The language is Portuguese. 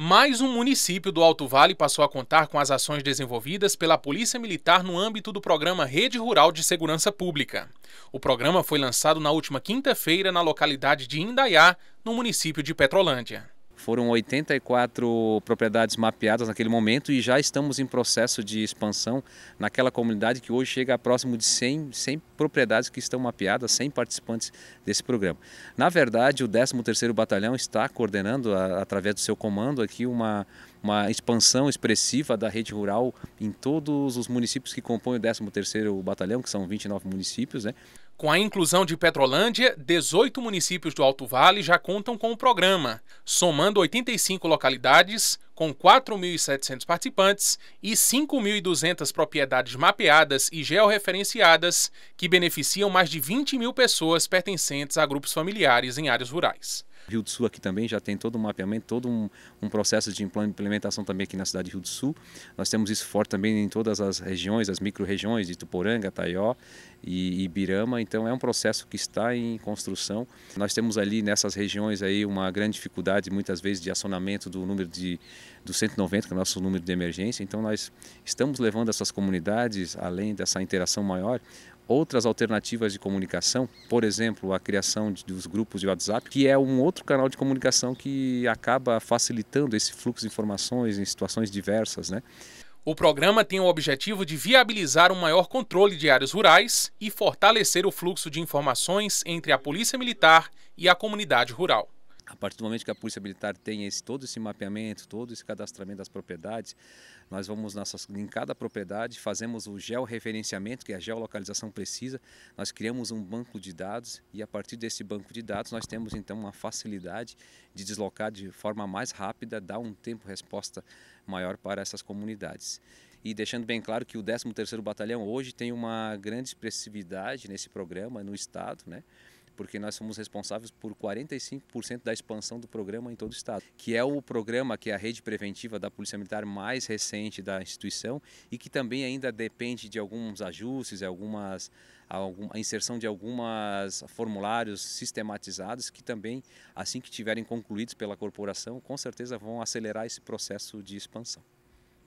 Mais um município do Alto Vale passou a contar com as ações desenvolvidas pela Polícia Militar no âmbito do programa Rede Rural de Segurança Pública. O programa foi lançado na última quinta-feira na localidade de Indaiá, no município de Petrolândia. Foram 84 propriedades mapeadas naquele momento e já estamos em processo de expansão naquela comunidade que hoje chega a próximo de 100, 100 propriedades que estão mapeadas, 100 participantes desse programa. Na verdade, o 13º Batalhão está coordenando, a, através do seu comando aqui, uma, uma expansão expressiva da rede rural em todos os municípios que compõem o 13º Batalhão, que são 29 municípios, né? Com a inclusão de Petrolândia, 18 municípios do Alto Vale já contam com o programa, somando 85 localidades, com 4.700 participantes e 5.200 propriedades mapeadas e georreferenciadas, que beneficiam mais de 20 mil pessoas pertencentes a grupos familiares em áreas rurais. Rio do Sul aqui também já tem todo um mapeamento, todo um, um processo de implementação também aqui na cidade de Rio do Sul. Nós temos isso forte também em todas as regiões, as micro-regiões de Tuporanga, Taió e Ibirama, então é um processo que está em construção. Nós temos ali nessas regiões aí uma grande dificuldade muitas vezes de acionamento do número de do 190, que é o nosso número de emergência, então nós estamos levando essas comunidades, além dessa interação maior, outras alternativas de comunicação, por exemplo, a criação de, dos grupos de WhatsApp, que é um outro canal de comunicação que acaba facilitando esse fluxo de informações em situações diversas, né? O programa tem o objetivo de viabilizar um maior controle de áreas rurais e fortalecer o fluxo de informações entre a Polícia Militar e a comunidade rural a partir do momento que a Polícia Militar tem esse, todo esse mapeamento, todo esse cadastramento das propriedades, nós vamos nossas, em cada propriedade, fazemos o georreferenciamento, que é a geolocalização precisa, nós criamos um banco de dados e a partir desse banco de dados nós temos então uma facilidade de deslocar de forma mais rápida, dar um tempo resposta maior para essas comunidades. E deixando bem claro que o 13º Batalhão hoje tem uma grande expressividade nesse programa no Estado, né? porque nós somos responsáveis por 45% da expansão do programa em todo o estado, que é o programa que é a rede preventiva da Polícia Militar mais recente da instituição e que também ainda depende de alguns ajustes, algumas a inserção de alguns formulários sistematizados que também, assim que tiverem concluídos pela corporação, com certeza vão acelerar esse processo de expansão.